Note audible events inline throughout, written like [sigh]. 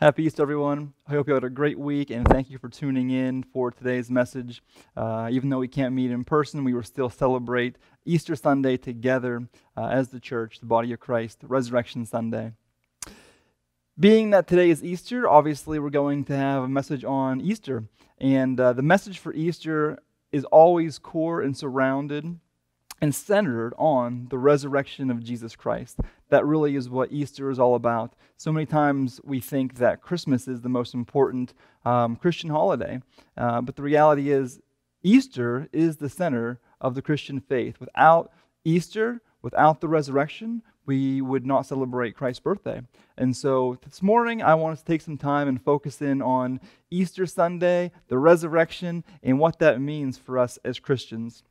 Happy Easter, everyone. I hope you had a great week, and thank you for tuning in for today's message. Uh, even though we can't meet in person, we will still celebrate Easter Sunday together uh, as the church, the body of Christ, Resurrection Sunday. Being that today is Easter, obviously we're going to have a message on Easter. And uh, the message for Easter is always core and surrounded and centered on the resurrection of Jesus Christ that really is what Easter is all about. So many times we think that Christmas is the most important um, Christian holiday, uh, but the reality is Easter is the center of the Christian faith. Without Easter, without the resurrection, we would not celebrate Christ's birthday. And so this morning, I want us to take some time and focus in on Easter Sunday, the resurrection, and what that means for us as Christians.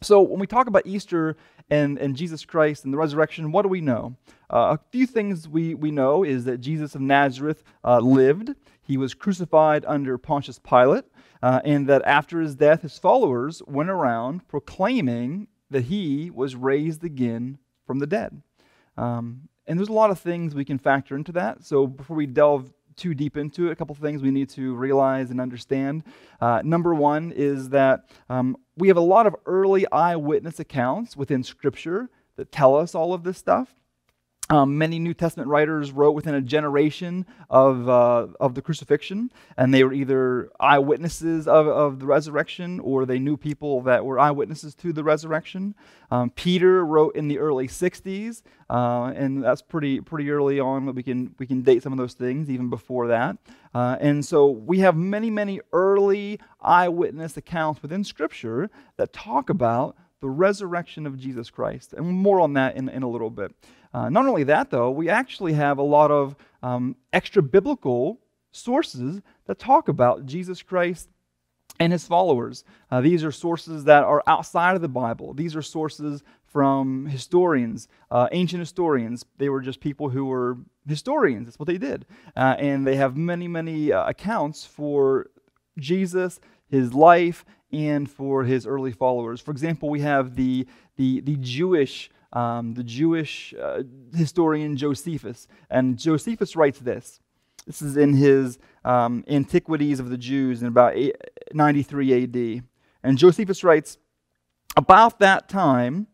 So, when we talk about Easter and, and Jesus Christ and the resurrection, what do we know? Uh, a few things we, we know is that Jesus of Nazareth uh, lived, he was crucified under Pontius Pilate, uh, and that after his death, his followers went around proclaiming that he was raised again from the dead. Um, and there's a lot of things we can factor into that. So, before we delve too deep into it, a couple things we need to realize and understand. Uh, number one is that um, we have a lot of early eyewitness accounts within Scripture that tell us all of this stuff. Um, many New Testament writers wrote within a generation of, uh, of the crucifixion, and they were either eyewitnesses of, of the resurrection or they knew people that were eyewitnesses to the resurrection. Um, Peter wrote in the early 60s, uh, and that's pretty, pretty early on. We can, we can date some of those things even before that. Uh, and so we have many, many early eyewitness accounts within Scripture that talk about the resurrection of Jesus Christ. And more on that in, in a little bit. Uh, not only that, though, we actually have a lot of um, extra biblical sources that talk about Jesus Christ and his followers. Uh, these are sources that are outside of the Bible. These are sources from historians, uh, ancient historians. They were just people who were historians. That's what they did. Uh, and they have many, many uh, accounts for Jesus, his life and for his early followers. For example, we have the, the, the Jewish. Um, the Jewish uh, historian Josephus. And Josephus writes this. This is in his um, Antiquities of the Jews in about 93 AD. And Josephus writes About that time,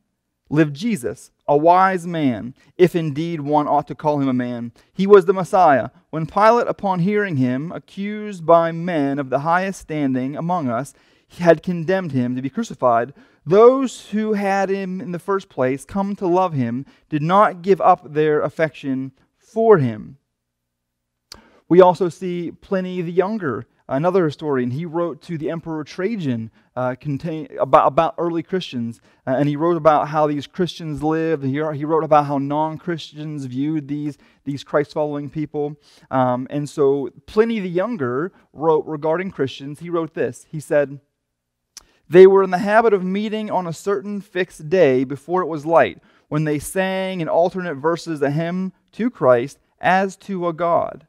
lived Jesus, a wise man, if indeed one ought to call him a man. He was the Messiah. When Pilate, upon hearing him, accused by men of the highest standing among us, had condemned him to be crucified, those who had him in the first place come to love him did not give up their affection for him. We also see Pliny the Younger another historian, he wrote to the Emperor Trajan uh, contain, about, about early Christians, uh, and he wrote about how these Christians lived. He, he wrote about how non Christians viewed these, these Christ following people. Um, and so Pliny the Younger wrote regarding Christians, he wrote this. He said, They were in the habit of meeting on a certain fixed day before it was light, when they sang in alternate verses a hymn to Christ as to a God.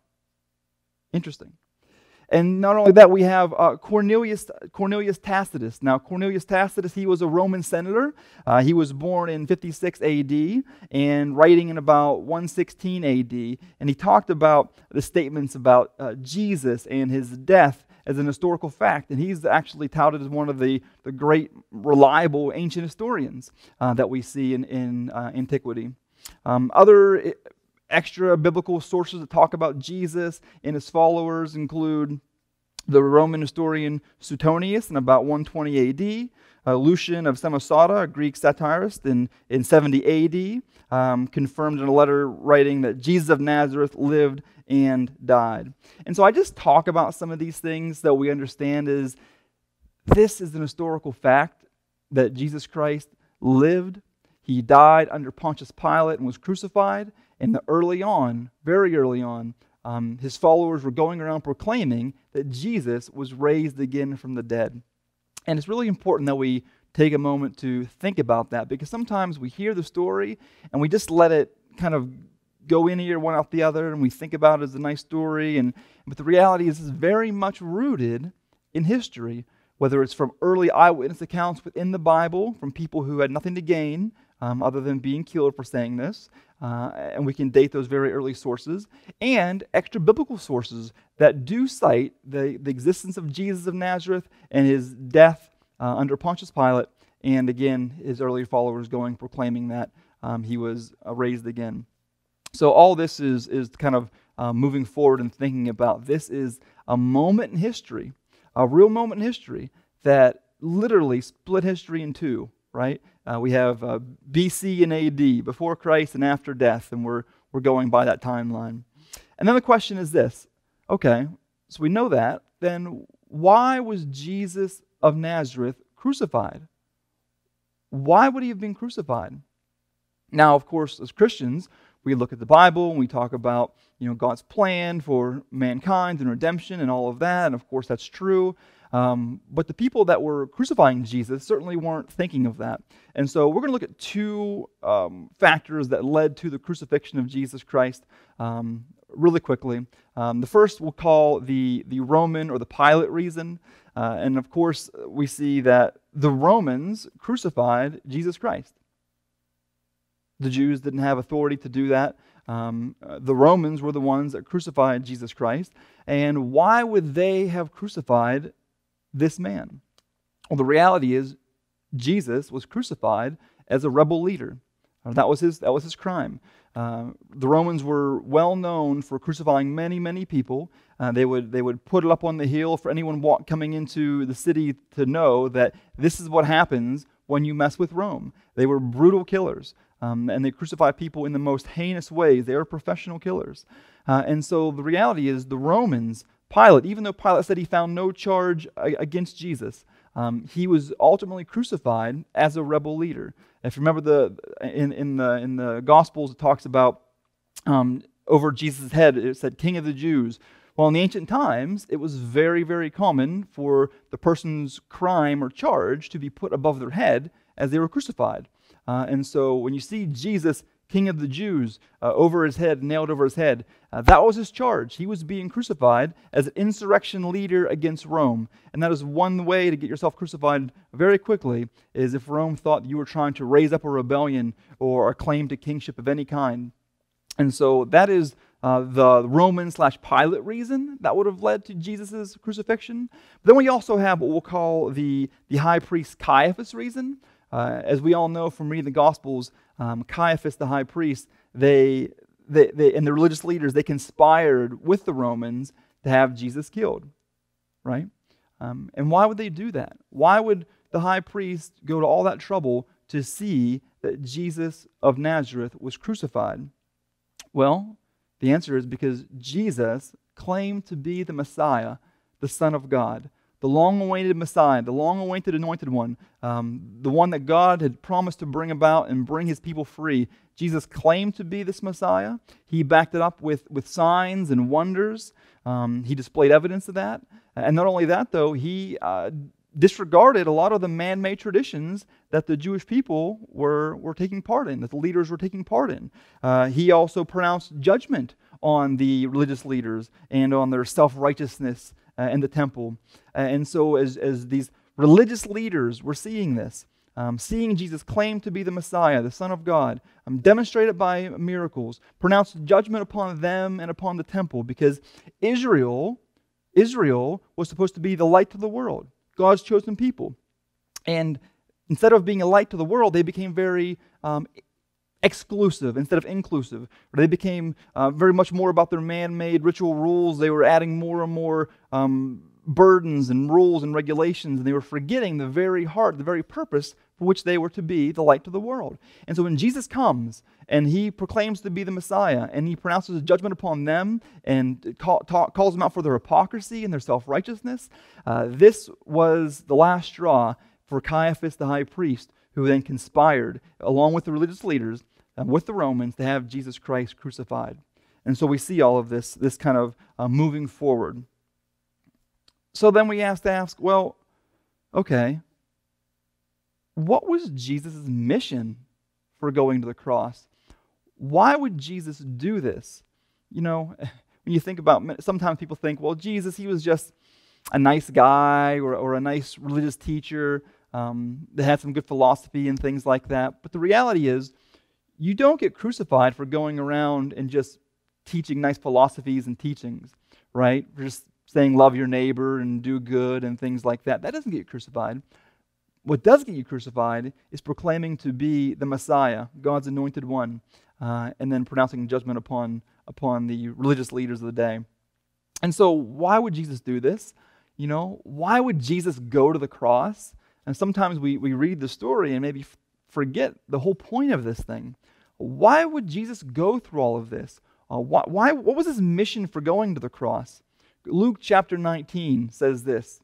Interesting. And not only that, we have uh, Cornelius, Cornelius Tacitus. Now, Cornelius Tacitus, he was a Roman senator. Uh, he was born in 56 AD and writing in about 116 AD. And he talked about the statements about uh, Jesus and his death as an historical fact. And he's actually touted as one of the, the great, reliable ancient historians uh, that we see in, in uh, antiquity. Um, other Extra biblical sources that talk about Jesus and his followers include the Roman historian Suetonius in about 120 AD, uh, Lucian of Samosata, a Greek satirist, in, in 70 AD, um, confirmed in a letter writing that Jesus of Nazareth lived and died. And so I just talk about some of these things that we understand is this is an historical fact that Jesus Christ lived, he died under Pontius Pilate and was crucified, in the early on, very early on, um, his followers were going around proclaiming that Jesus was raised again from the dead. And it's really important that we take a moment to think about that because sometimes we hear the story and we just let it kind of go in here one out the other and we think about it as a nice story and but the reality is it's very much rooted in history whether it's from early eyewitness accounts within the bible from people who had nothing to gain um, other than being killed for saying this. Uh, and we can date those very early sources, and extra biblical sources that do cite the, the existence of Jesus of Nazareth and his death uh, under Pontius Pilate, and again, his early followers going proclaiming that um, he was uh, raised again. So, all this is, is kind of uh, moving forward and thinking about this is a moment in history, a real moment in history that literally split history in two right? Uh, we have uh, BC and AD, before Christ and after death, and we're, we're going by that timeline. And then the question is this okay, so we know that, then why was Jesus of Nazareth crucified? Why would he have been crucified? Now, of course, as Christians, we look at the Bible and we talk about you know God's plan for mankind and redemption and all of that, and of course that's true. Um, but the people that were crucifying Jesus certainly weren't thinking of that. And so we're going to look at two um, factors that led to the crucifixion of Jesus Christ um, really quickly. Um, the first we'll call the, the Roman or the Pilate reason. Uh, and of course, we see that the Romans crucified Jesus Christ. The Jews didn't have authority to do that. Um, uh, the Romans were the ones that crucified Jesus Christ. And why would they have crucified this man? Well, the reality is, Jesus was crucified as a rebel leader. Uh, that was his, that was his crime. Uh, the Romans were well known for crucifying many, many people. Uh, they, would, they would put it up on the hill for anyone walk, coming into the city to know that this is what happens when you mess with Rome. They were brutal killers. Um, and they crucify people in the most heinous ways. They are professional killers. Uh, and so the reality is, the Romans, Pilate, even though Pilate said he found no charge against Jesus, um, he was ultimately crucified as a rebel leader. If you remember the in, in the in the Gospels, it talks about um, over Jesus' head. It said, "King of the Jews." Well, in the ancient times, it was very, very common for the person's crime or charge to be put above their head as they were crucified. Uh, and so when you see Jesus, King of the Jews, uh, over his head, nailed over his head, uh, that was his charge. He was being crucified as an insurrection leader against Rome. And that is one way to get yourself crucified very quickly, is if Rome thought you were trying to raise up a rebellion or a claim to kingship of any kind. And so that is uh, the Roman slash Pilate reason that would have led to Jesus' crucifixion. But then we also have what we'll call the, the high priest Caiaphas reason. Uh, as we all know from reading the Gospels, um, Caiaphas the high priest, they, they, they, and the religious leaders, they conspired with the Romans to have Jesus killed, right? Um, and why would they do that? Why would the high priest go to all that trouble to see that Jesus of Nazareth was crucified? Well, the answer is because Jesus claimed to be the Messiah, the Son of God, the long awaited Messiah, the long awaited anointed one, um, the one that God had promised to bring about and bring his people free. Jesus claimed to be this Messiah. He backed it up with, with signs and wonders. Um, he displayed evidence of that. And not only that, though, he uh, disregarded a lot of the man made traditions that the Jewish people were, were taking part in, that the leaders were taking part in. Uh, he also pronounced judgment on the religious leaders and on their self righteousness uh, in the temple. Uh, and so, as, as these religious leaders were seeing this, um, seeing Jesus claim to be the Messiah, the Son of God, um, demonstrated by miracles, pronounced judgment upon them and upon the temple because Israel, Israel was supposed to be the light to the world, God's chosen people. And instead of being a light to the world, they became very um, exclusive instead of inclusive. They became uh, very much more about their man made ritual rules. They were adding more and more um, burdens and rules and regulations, and they were forgetting the very heart, the very purpose for which they were to be the light to the world. And so when Jesus comes and he proclaims to be the Messiah and he pronounces judgment upon them and call, talk, calls them out for their hypocrisy and their self righteousness, uh, this was the last straw for Caiaphas the high priest, who then conspired along with the religious leaders um, with the Romans to have Jesus Christ crucified. And so we see all of this, this kind of uh, moving forward. So then we have to ask, well, okay, what was Jesus' mission for going to the cross? Why would Jesus do this? You know, [laughs] when you think about, sometimes people think, well, Jesus, he was just a nice guy or, or a nice religious teacher um, that had some good philosophy and things like that. But the reality is, you don't get crucified for going around and just teaching nice philosophies and teachings, right? Just saying love your neighbor and do good and things like that. That doesn't get you crucified. What does get you crucified is proclaiming to be the Messiah, God's anointed one, uh, and then pronouncing judgment upon, upon the religious leaders of the day. And so, why would Jesus do this? You know, why would Jesus go to the cross? And sometimes we, we read the story and maybe forget the whole point of this thing. Why would Jesus go through all of this? Uh, why, why, what was his mission for going to the cross? Luke chapter 19 says this.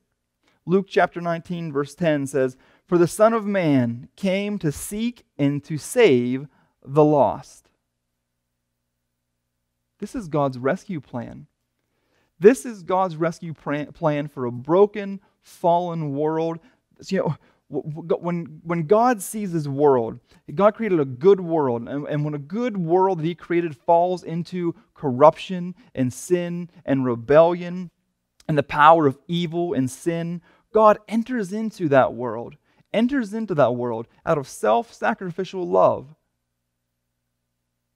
Luke chapter 19, verse 10 says, For the Son of Man came to seek and to save the lost. This is God's rescue plan. This is God's rescue plan for a broken, fallen world. you know, when, when God sees his world, God created a good world. And, and when a good world that he created falls into corruption and sin and rebellion and the power of evil and sin, God enters into that world, enters into that world out of self sacrificial love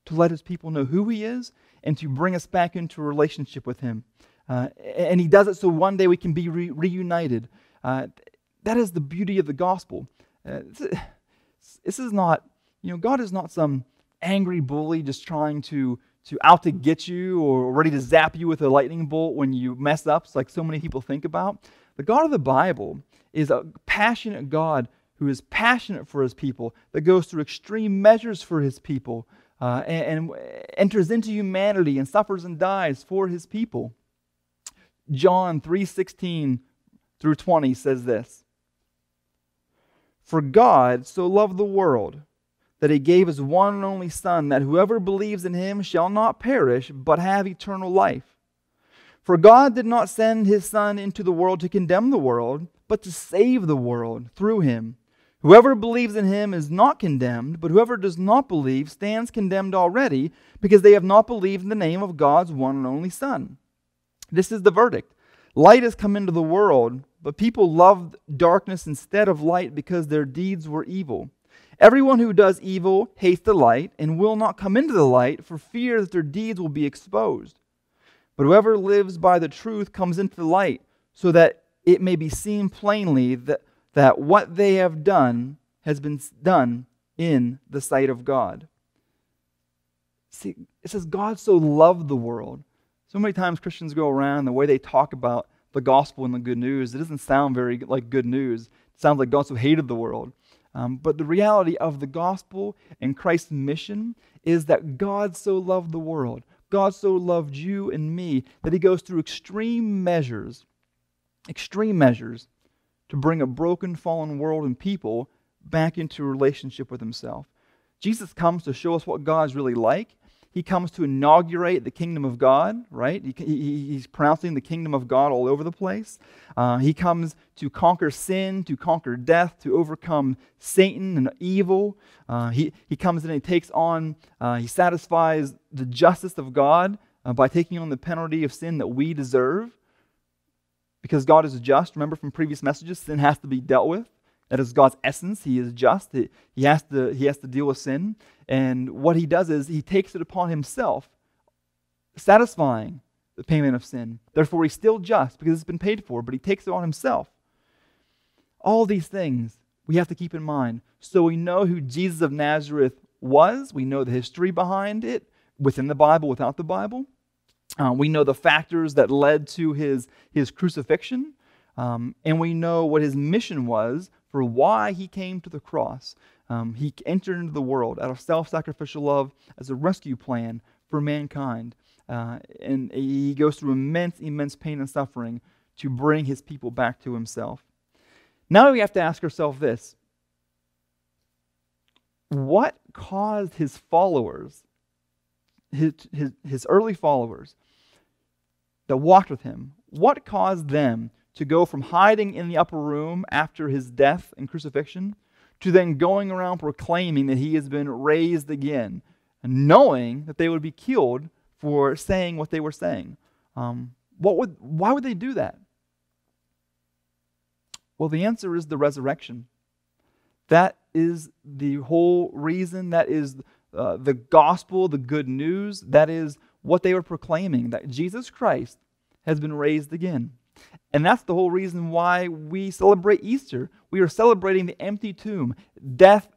to let his people know who he is and to bring us back into a relationship with him. Uh, and he does it so one day we can be re- reunited. Uh, that is the beauty of the gospel. Uh, this is not, you know, God is not some angry bully just trying to to out to get you or ready to zap you with a lightning bolt when you mess up, like so many people think about. The God of the Bible is a passionate God who is passionate for his people, that goes through extreme measures for his people, uh, and, and enters into humanity and suffers and dies for his people. John 3:16 through 20 says this. For God so loved the world that he gave his one and only Son, that whoever believes in him shall not perish, but have eternal life. For God did not send his Son into the world to condemn the world, but to save the world through him. Whoever believes in him is not condemned, but whoever does not believe stands condemned already, because they have not believed in the name of God's one and only Son. This is the verdict. Light has come into the world, but people loved darkness instead of light because their deeds were evil. Everyone who does evil hates the light and will not come into the light for fear that their deeds will be exposed. But whoever lives by the truth comes into the light so that it may be seen plainly that, that what they have done has been done in the sight of God. See, it says God so loved the world. So many times Christians go around, the way they talk about the gospel and the good news, it doesn't sound very like good news. It sounds like God so hated the world. Um, but the reality of the gospel and Christ's mission is that God so loved the world. God so loved you and me that he goes through extreme measures, extreme measures to bring a broken, fallen world and people back into relationship with himself. Jesus comes to show us what God's really like he comes to inaugurate the kingdom of God, right? He, he, he's pronouncing the kingdom of God all over the place. Uh, he comes to conquer sin, to conquer death, to overcome Satan and evil. Uh, he, he comes in and he takes on, uh, he satisfies the justice of God uh, by taking on the penalty of sin that we deserve. Because God is just, remember from previous messages, sin has to be dealt with. That is God's essence. He is just. He, he, has to, he has to deal with sin. And what he does is he takes it upon himself, satisfying the payment of sin. Therefore, he's still just because it's been paid for, but he takes it on himself. All these things we have to keep in mind. So we know who Jesus of Nazareth was, we know the history behind it within the Bible, without the Bible. Uh, we know the factors that led to his, his crucifixion. Um, and we know what his mission was for why he came to the cross. Um, he entered into the world out of self sacrificial love as a rescue plan for mankind. Uh, and he goes through immense, immense pain and suffering to bring his people back to himself. Now we have to ask ourselves this what caused his followers, his, his, his early followers that walked with him, what caused them to go from hiding in the upper room after his death and crucifixion to then going around proclaiming that he has been raised again, and knowing that they would be killed for saying what they were saying. Um, what would, why would they do that? Well, the answer is the resurrection. That is the whole reason. That is uh, the gospel, the good news. That is what they were proclaiming that Jesus Christ has been raised again. And that's the whole reason why we celebrate Easter. We are celebrating the empty tomb. Death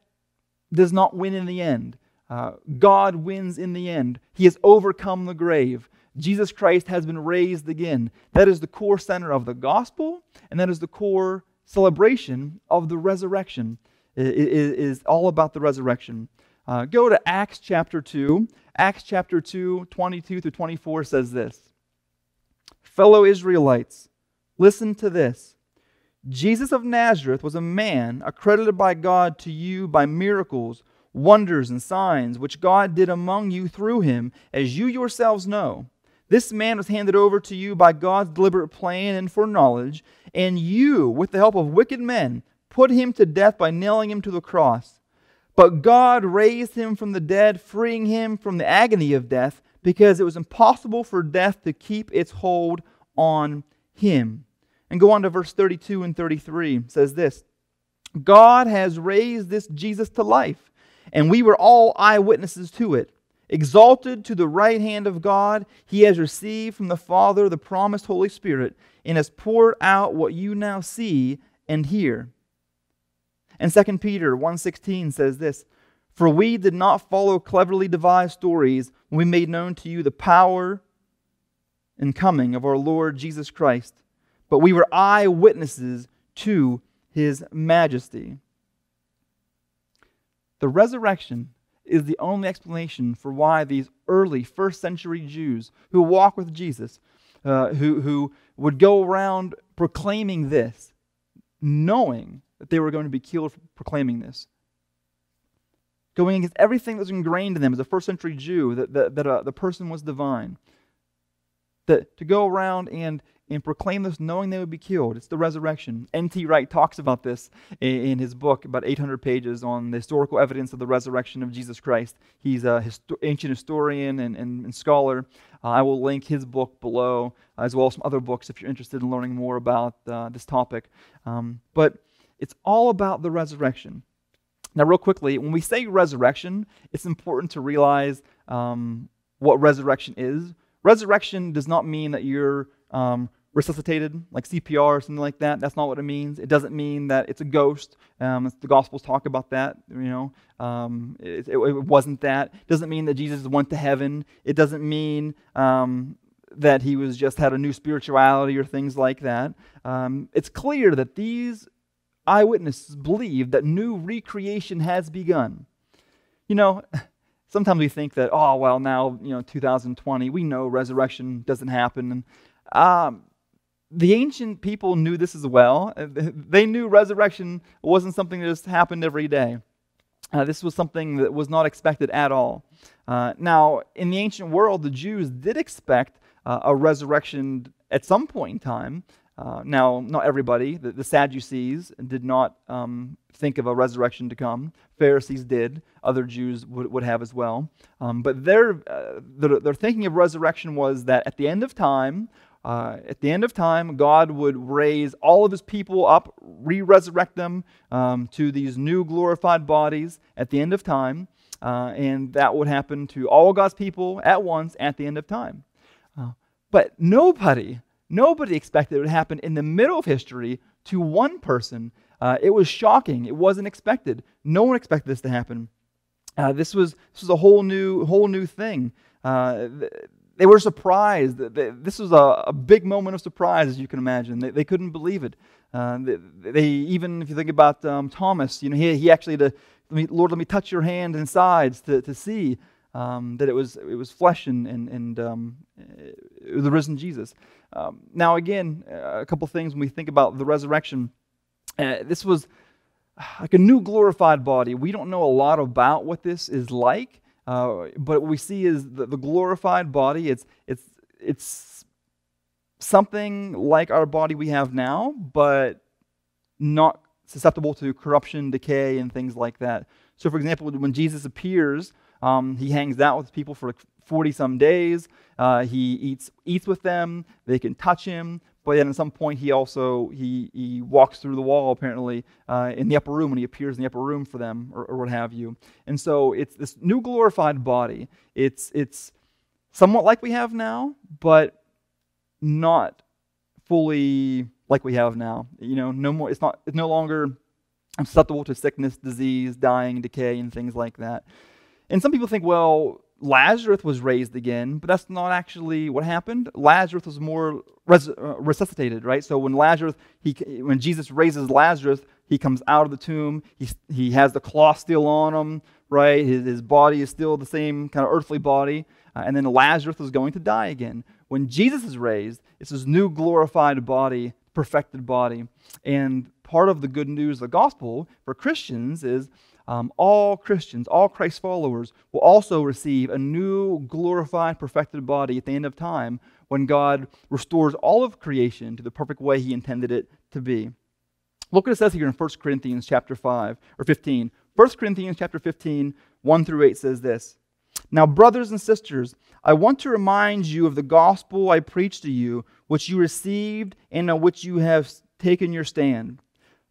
does not win in the end. Uh, God wins in the end. He has overcome the grave. Jesus Christ has been raised again. That is the core center of the gospel, and that is the core celebration of the resurrection. It, it, it is all about the resurrection. Uh, go to Acts chapter 2. Acts chapter 2, 22 through 24 says this Fellow Israelites, Listen to this Jesus of Nazareth was a man accredited by God to you by miracles, wonders, and signs, which God did among you through him, as you yourselves know. This man was handed over to you by God's deliberate plan and foreknowledge, and you, with the help of wicked men, put him to death by nailing him to the cross. But God raised him from the dead, freeing him from the agony of death, because it was impossible for death to keep its hold on him. And go on to verse 32 and 33 says this God has raised this Jesus to life, and we were all eyewitnesses to it. Exalted to the right hand of God, he has received from the Father the promised Holy Spirit and has poured out what you now see and hear. And 2 Peter 1:16 says this, "For we did not follow cleverly devised stories when we made known to you the power and coming of our Lord Jesus Christ." but we were eyewitnesses to his majesty. The resurrection is the only explanation for why these early first century Jews who walk with Jesus, uh, who, who would go around proclaiming this, knowing that they were going to be killed for proclaiming this. Going against everything that was ingrained in them as a first century Jew, that, that, that uh, the person was divine that, to go around and, and proclaim this knowing they would be killed. It's the resurrection. N.T. Wright talks about this in, his book, about 800 pages, on the historical evidence of the resurrection of Jesus Christ. He's an histo- ancient historian and, and, and scholar. Uh, I will link his book below, uh, as well as some other books if you're interested in learning more about uh, this topic. Um, but it's all about the resurrection. Now, real quickly, when we say resurrection, it's important to realize um, what resurrection is Resurrection does not mean that you're um, resuscitated, like CPR or something like that. That's not what it means. It doesn't mean that it's a ghost. Um, the Gospels talk about that. You know, um, it, it, it, wasn't that. It doesn't mean that Jesus went to heaven. It doesn't mean um, that he was just had a new spirituality or things like that. Um, it's clear that these eyewitnesses believe that new recreation has begun. You know. [laughs] sometimes we think that, oh, well, now, you know, 2020, we know resurrection doesn't happen. And, um, the ancient people knew this as well. Uh, they knew resurrection wasn't something that just happened every day. Uh, this was something that was not expected at all. Uh, now, in the ancient world, the Jews did expect uh, a resurrection at some point in time, uh, now, not everybody. The, the Sadducees did not um, think of a resurrection to come. Pharisees did. Other Jews would, would have as well. Um, but their, uh, their, their, thinking of resurrection was that at the end of time, uh, at the end of time, God would raise all of his people up, re resurrect them um, to these new glorified bodies at the end of time. Uh, and that would happen to all God's people at once at the end of time. Uh, but nobody Nobody expected it would happen in the middle of history to one person. Uh, it was shocking. It wasn't expected. No one expected this to happen. Uh, this was this was a whole new whole new thing. Uh, they were surprised. This was a, a big moment of surprise, as you can imagine. They, they couldn't believe it. Uh, they, they, even, if you think about um, Thomas, you know, he, he actually let me, Lord, let me touch your hand and sides to, to see um, that it was it was flesh and and, and um, eh, the risen Jesus. Um, now, again, uh, a couple things when we think about the resurrection. Uh, this was uh, like a new glorified body. We don't know a lot about what this is like, uh, but what we see is the, the glorified body. It's it's it's something like our body we have now, but not susceptible to corruption, decay, and things like that. So, for example, when Jesus appears, um, he hangs out with people for 40 some days. Uh, he eats, eats with them, they can touch him. But then at some point, he also he, he walks through the wall, apparently, uh, in the upper room, and he appears in the upper room for them, or, or what have you. And so it's this new glorified body. It's, it's somewhat like we have now, but not fully like we have now. You know, no more. It's not. It's no longer susceptible to sickness, disease, dying, decay, and things like that. And some people think, well, Lazarus was raised again, but that's not actually what happened. Lazarus was more res- uh, resuscitated, right? So when Lazarus, he, when Jesus raises Lazarus, he comes out of the tomb. He, he has the cloth still on him, right? His, his body is still the same kind of earthly body. Uh, and then Lazarus is going to die again. When Jesus is raised, it's his new glorified body, perfected body. And part of the good news of the gospel for Christians is um, all Christians, all Christ followers, will also receive a new, glorified, perfected body at the end of time when God restores all of creation to the perfect way He intended it to be. Look what it says here in 1 Corinthians chapter 5 or 15. 1 Corinthians chapter 15, 1 through 8 says this. Now, brothers and sisters, I want to remind you of the gospel I preached to you, which you received and on which you have taken your stand.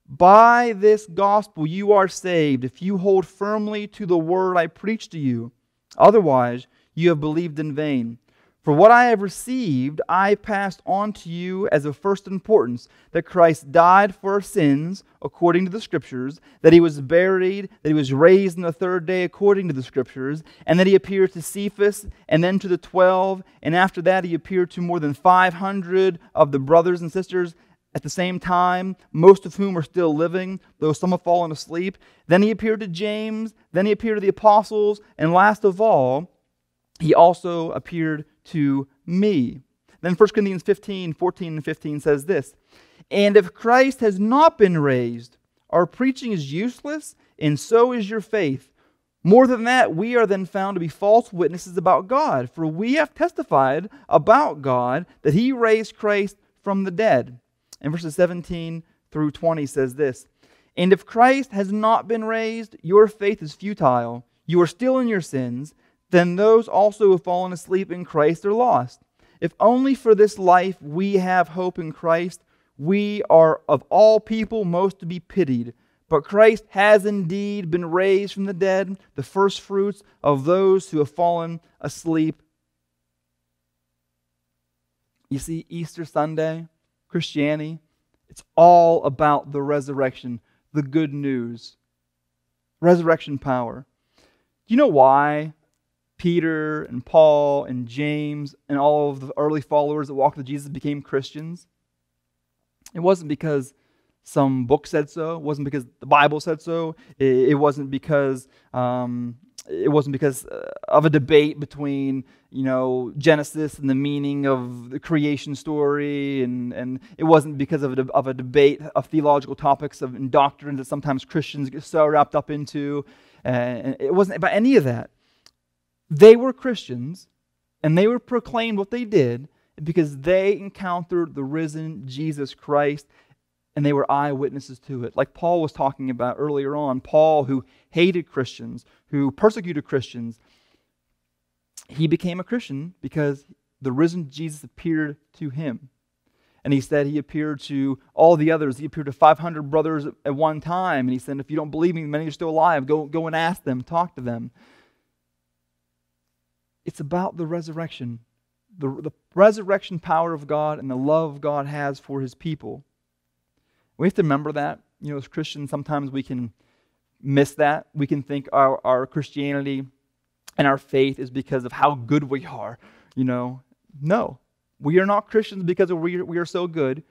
By this gospel you are saved if you hold firmly to the word I preach to you. Otherwise, you have believed in vain. For what I have received, I passed on to you as of first importance that Christ died for our sins according to the Scriptures, that he was buried, that he was raised on the third day according to the Scriptures, and that he appeared to Cephas and then to the twelve, and after that he appeared to more than 500 of the brothers and sisters at the same time, most of whom are still living, though some have fallen asleep. Then he appeared to James, then he appeared to the apostles, and last of all, he also appeared to me. Then 1 Corinthians 15, 14 and 15 says this And if Christ has not been raised, our preaching is useless, and so is your faith. More than that, we are then found to be false witnesses about God, for we have testified about God that he raised Christ from the dead and verses 17 through 20 says this And if Christ has not been raised, your faith is futile. You are still in your sins. Then those also who have fallen asleep in Christ are lost. If only for this life we have hope in Christ, we are of all people most to be pitied. But Christ has indeed been raised from the dead, the firstfruits of those who have fallen asleep. You see, Easter Sunday Christianity, it's all about the resurrection, the good news, resurrection power. Do you know why Peter and Paul and James and all of the early followers that walked with Jesus became Christians? It wasn't because some book said so. It wasn't because the Bible said so. It, wasn't because um, it wasn't because uh, of a debate between you know Genesis and the meaning of the creation story, and, and it wasn't because of a, of a debate of theological topics of and doctrine that sometimes Christians get so wrapped up into, uh, and it wasn't about any of that. They were Christians, and they were proclaimed what they did because they encountered the risen Jesus Christ and they were eyewitnesses to it. Like Paul was talking about earlier on, Paul, who hated Christians, who persecuted Christians, he became a Christian because the risen Jesus appeared to him. And he said he appeared to all the others. He appeared to 500 brothers at one time. And he said, If you don't believe me, many are still alive. Go, go and ask them, talk to them. It's about the resurrection, the, the resurrection power of God and the love God has for his people. We have to remember that. You know, as Christians, sometimes we can miss that. We can think our, our Christianity and our faith is because of how good we are. You know, no, we are not Christians because we, we are so good.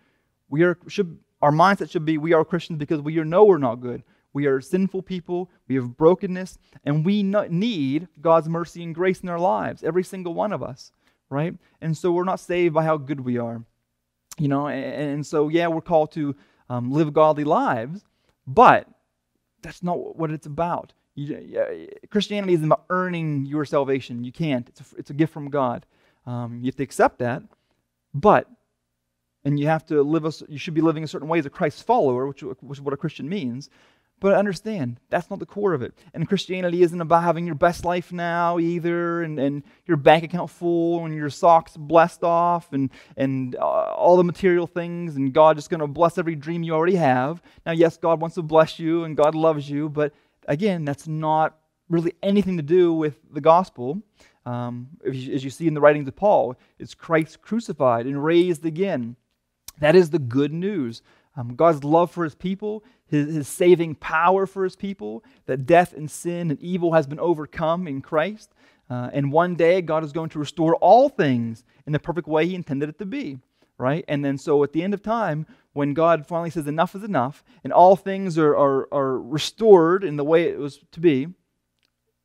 We are should our mindset should be we are Christians because we are, know we're not good. We are sinful people. We have brokenness, and we need God's mercy and grace in our lives, every single one of us, right? And so we're not saved by how good we are, you know. And, and so yeah, we're called to um, live godly lives, but that's not what it's about. You, uh, Christianity isn't about earning your salvation. You can't. It's a, it's a gift from God. Um, you have to accept that, but and you have to live. A, you should be living a certain way as a Christ follower, which, which is what a Christian means. But understand, that's not the core of it. And Christianity isn't about having your best life now either, and, and your bank account full, and your socks blessed off, and, and uh, all the material things, and God just going to bless every dream you already have. Now, yes, God wants to bless you, and God loves you, but again, that's not really anything to do with the gospel. Um, as you see in the writings of Paul, it's Christ crucified and raised again. That is the good news. Um, God's love for his people, his, his saving power for his people, that death and sin and evil has been overcome in Christ. Uh, and one day, God is going to restore all things in the perfect way he intended it to be, right? And then, so at the end of time, when God finally says enough is enough and all things are, are, are restored in the way it was to be,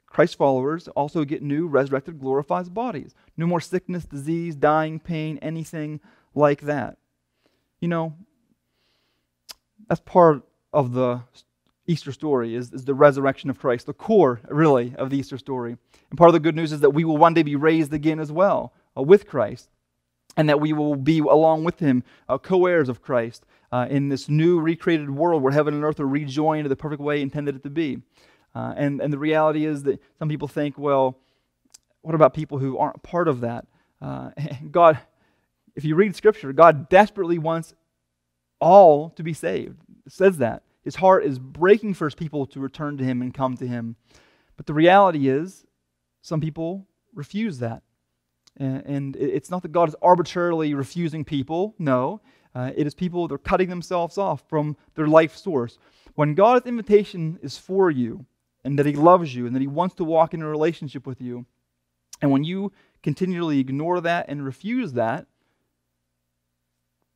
Christ's followers also get new, resurrected, glorified bodies. No more sickness, disease, dying, pain, anything like that. You know, that's part of the Easter story is, is the resurrection of Christ, the core, really, of the Easter story. And part of the good news is that we will one day be raised again as well uh, with Christ, and that we will be along with him, uh, co heirs of Christ, uh, in this new recreated world where heaven and earth are rejoined in the perfect way intended it to be. Uh, and, and the reality is that some people think, well, what about people who aren't part of that? Uh, [laughs] God, if you read Scripture, God desperately wants all to be saved. It says that. His heart is breaking for his people to return to him and come to him. But the reality is, some people refuse that. And it's not that God is arbitrarily refusing people. No, uh, it is people they're cutting themselves off from their life source. When God's invitation is for you, and that He loves you, and that He wants to walk in a relationship with you, and when you continually ignore that and refuse that,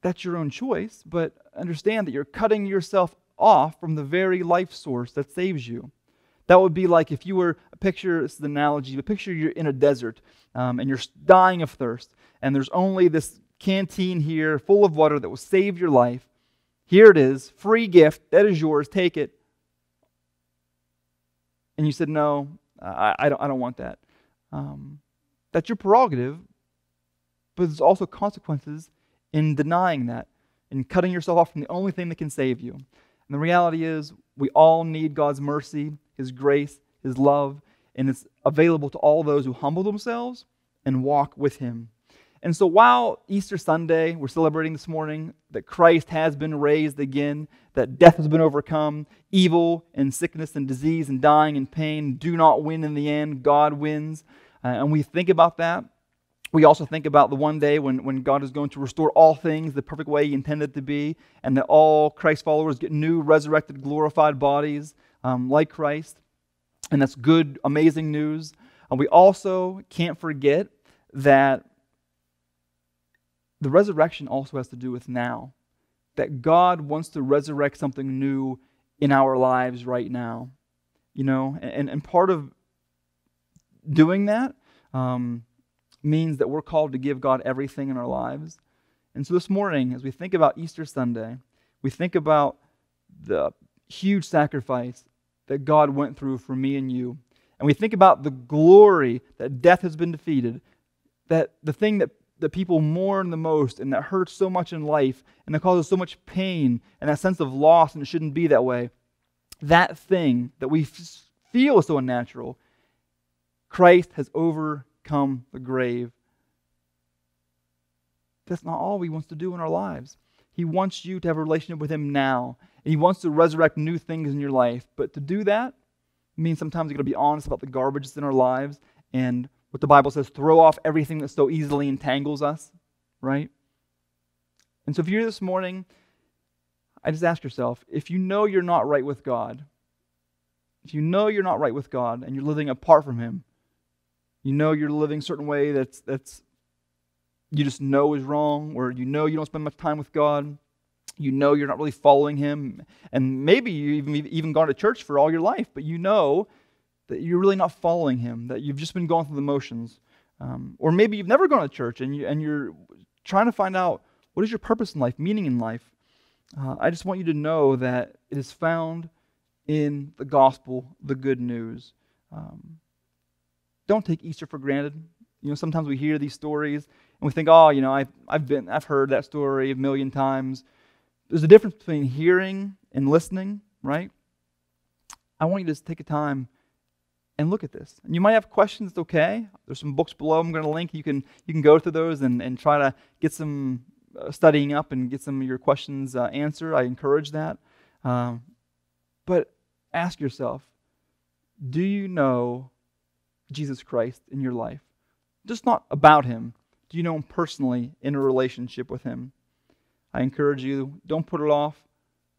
that's your own choice, but understand that you're cutting yourself off from the very life source that saves you. That would be like if you were a picture, this is an analogy, but picture you're in a desert um, and you're dying of thirst, and there's only this canteen here full of water that will save your life. Here it is, free gift, that is yours, take it. And you said, No, I, I don't, I don't want that. Um, that's your prerogative, but there's also consequences in denying that, in cutting yourself off from the only thing that can save you. And the reality is, we all need God's mercy, His grace, His love, and it's available to all those who humble themselves and walk with Him. And so, while Easter Sunday, we're celebrating this morning that Christ has been raised again, that death has been overcome, evil and sickness and disease and dying and pain do not win in the end, God wins. Uh, and we think about that. We also think about the one day when, when God is going to restore all things the perfect way He intended to be, and that all Christ followers get new, resurrected, glorified bodies um, like Christ. And that's good, amazing news. And uh, we also can't forget that the resurrection also has to do with now, that God wants to resurrect something new in our lives right now. You know, and, and part of doing that, um, means that we're called to give God everything in our lives. And so this morning, as we think about Easter Sunday, we think about the huge sacrifice that God went through for me and you. And we think about the glory that death has been defeated, that the thing that, that people mourn the most and that hurts so much in life and that causes so much pain and that sense of loss, and it shouldn't be that way. That thing that we f- feel is so unnatural, Christ has overcome overcome the grave. That's not all He wants to do in our lives. He wants you to have a relationship with Him now. And he wants to resurrect new things in your life. But to do that means sometimes you got to be honest about the garbage that's in our lives and what the Bible says throw off everything that so easily entangles us, right? And so if you're here this morning, I just ask yourself if you know you're not right with God, if you know you're not right with God and you're living apart from Him, you know you're living a certain way that's, that's you just know is wrong, or you know you don't spend much time with God, you know you're not really following Him, and maybe you've even, even gone to church for all your life, but you know that you're really not following Him, that you've just been going through the motions. Um, or maybe you've never gone to church and, you, and you're trying to find out what is your purpose in life, meaning in life. Uh, I just want you to know that it is found in the gospel, the good news. Um, don't take Easter for granted. You know, sometimes we hear these stories and we think, oh, you know, I've, I've, been, I've heard that story a million times. There's a difference between hearing and listening, right? I want you to just take a time and look at this. And you might have questions, it's okay. There's some books below I'm going to link. You can, you can go through those and, and try to get some uh, studying up and get some of your questions uh, answered. I encourage that. Um, but ask yourself do you know Jesus Christ in your life? Just not about him. Do you know him personally in a relationship with him? I encourage you, don't put it off.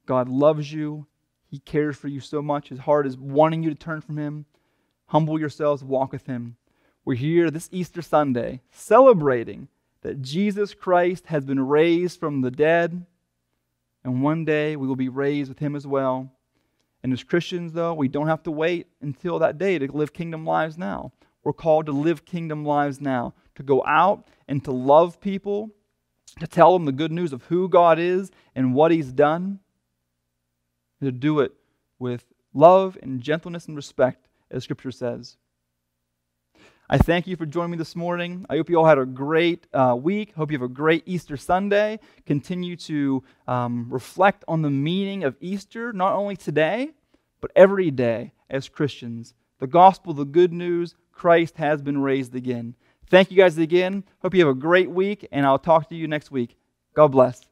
God loves you. He cares for you so much. His heart is wanting you to turn from him. Humble yourselves, walk with him. We're here this Easter Sunday celebrating that Jesus Christ has been raised from the dead, and one day we will be raised with him as well. And as Christians, though, we don't have to wait until that day to live kingdom lives now. We're called to live kingdom lives now, to go out and to love people, to tell them the good news of who God is and what He's done, to do it with love and gentleness and respect, as Scripture says. I thank you for joining me this morning. I hope you all had a great uh, week. Hope you have a great Easter Sunday. Continue to um, reflect on the meaning of Easter, not only today, but every day as Christians. The gospel, the good news, Christ has been raised again. Thank you guys again. Hope you have a great week, and I'll talk to you next week. God bless.